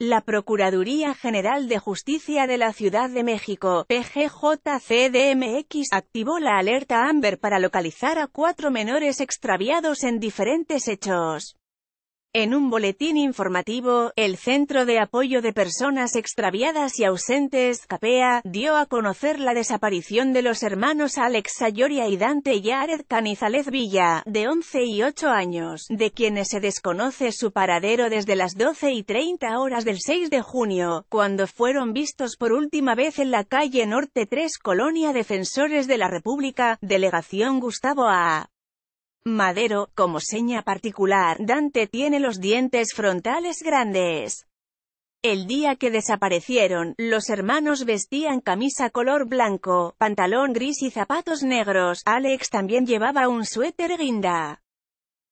La Procuraduría General de Justicia de la Ciudad de México, PGJCDMX, activó la alerta AMBER para localizar a cuatro menores extraviados en diferentes hechos. En un boletín informativo, el Centro de Apoyo de Personas Extraviadas y Ausentes, CAPEA, dio a conocer la desaparición de los hermanos Alex Sayoria y Dante Yared Canizalez Villa, de 11 y 8 años, de quienes se desconoce su paradero desde las 12 y 30 horas del 6 de junio, cuando fueron vistos por última vez en la calle Norte 3 Colonia Defensores de la República, Delegación Gustavo A. Madero, como seña particular, Dante tiene los dientes frontales grandes. El día que desaparecieron, los hermanos vestían camisa color blanco, pantalón gris y zapatos negros. Alex también llevaba un suéter guinda.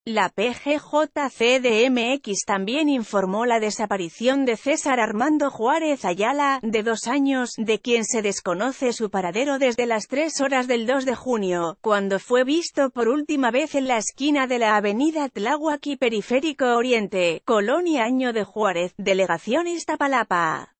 La PGJCDMX también informó la desaparición de César Armando Juárez Ayala, de dos años, de quien se desconoce su paradero desde las 3 horas del 2 de junio, cuando fue visto por última vez en la esquina de la avenida Tláhuac y Periférico Oriente, Colonia Año de Juárez, Delegación Iztapalapa.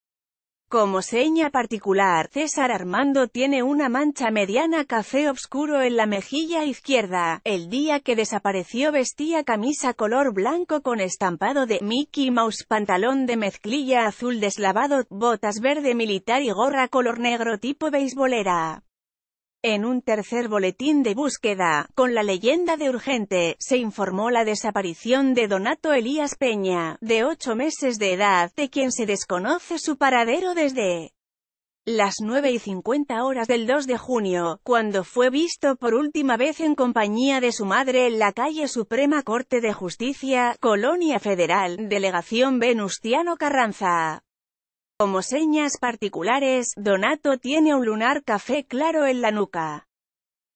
Como seña particular, César Armando tiene una mancha mediana café oscuro en la mejilla izquierda. El día que desapareció vestía camisa color blanco con estampado de Mickey Mouse, pantalón de mezclilla azul deslavado, botas verde militar y gorra color negro tipo beisbolera. En un tercer boletín de búsqueda, con la leyenda de urgente, se informó la desaparición de Donato Elías Peña, de 8 meses de edad, de quien se desconoce su paradero desde las 9 y 50 horas del 2 de junio, cuando fue visto por última vez en compañía de su madre en la calle Suprema Corte de Justicia, Colonia Federal, Delegación Venustiano Carranza. Como señas particulares, Donato tiene un lunar café claro en la nuca.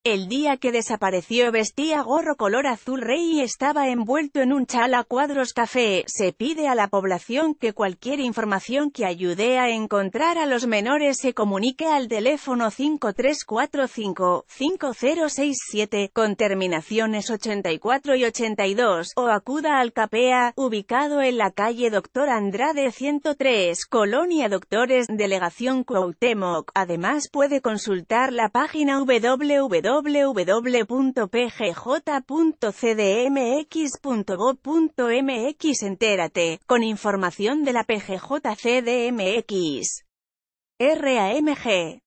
El día que desapareció vestía gorro color azul rey y estaba envuelto en un chal a cuadros café. Se pide a la población que cualquier información que ayude a encontrar a los menores se comunique al teléfono 5345-5067, con terminaciones 84 y 82, o acuda al CAPEA, e ubicado en la calle Doctor Andrade 103, Colonia Doctores, Delegación Cuauhtémoc. Además puede consultar la página www www.pgj.cdmx.gov.mx Entérate, con información de la PGJ RAMG.